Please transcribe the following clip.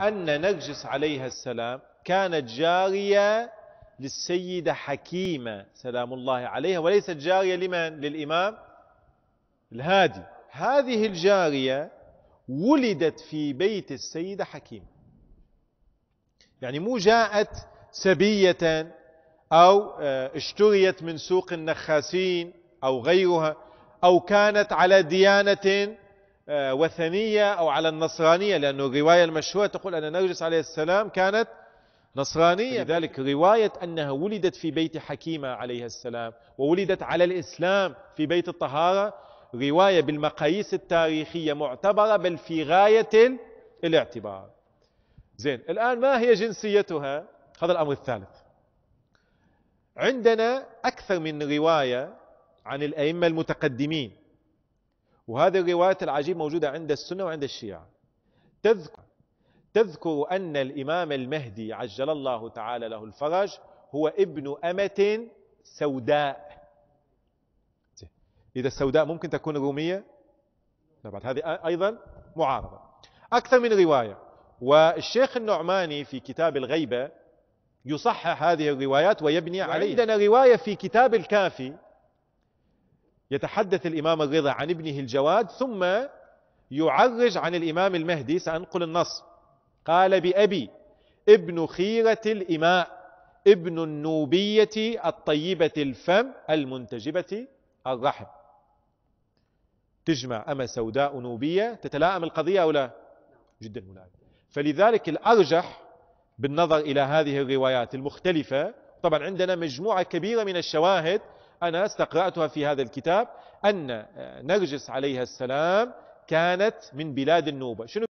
أن نرجس عليها السلام كانت جارية للسيدة حكيمة سلام الله عليها وليست جارية لمن؟ للإمام الهادي هذه الجارية ولدت في بيت السيدة حكيمة يعني مو جاءت سبية أو آه، اشتريت من سوق النخاسين أو غيرها أو كانت على ديانة آه، وثنية أو على النصرانية لأن الرواية المشهورة تقول أن نرجس عليه السلام كانت نصرانية لذلك رواية أنها ولدت في بيت حكيمة عليه السلام وولدت على الإسلام في بيت الطهارة رواية بالمقاييس التاريخية معتبرة بل في غاية الاعتبار زين الآن ما هي جنسيتها هذا الأمر الثالث عندنا أكثر من رواية عن الأئمة المتقدمين وهذه الروايات العجيبة موجودة عند السنة وعند الشيعة تذكر تذكر أن الإمام المهدي عجل الله تعالى له الفرج هو ابن أمة سوداء إذا السوداء ممكن تكون رومية طبعا هذه أيضا معارضة أكثر من رواية والشيخ النعماني في كتاب الغيبة يصحح هذه الروايات ويبني عليها عندنا رواية في كتاب الكافي يتحدث الإمام الرضا عن ابنه الجواد ثم يعرج عن الإمام المهدي سأنقل النص قال بأبي ابن خيرة الإماء ابن النوبية الطيبة الفم المنتجبة الرحم تجمع أما سوداء نوبية تتلائم القضية أو لا جدا ملائم فلذلك الأرجح بالنظر إلى هذه الروايات المختلفة طبعا عندنا مجموعة كبيرة من الشواهد أنا استقرأتها في هذا الكتاب أن نرجس عليها السلام كانت من بلاد النوبة شنو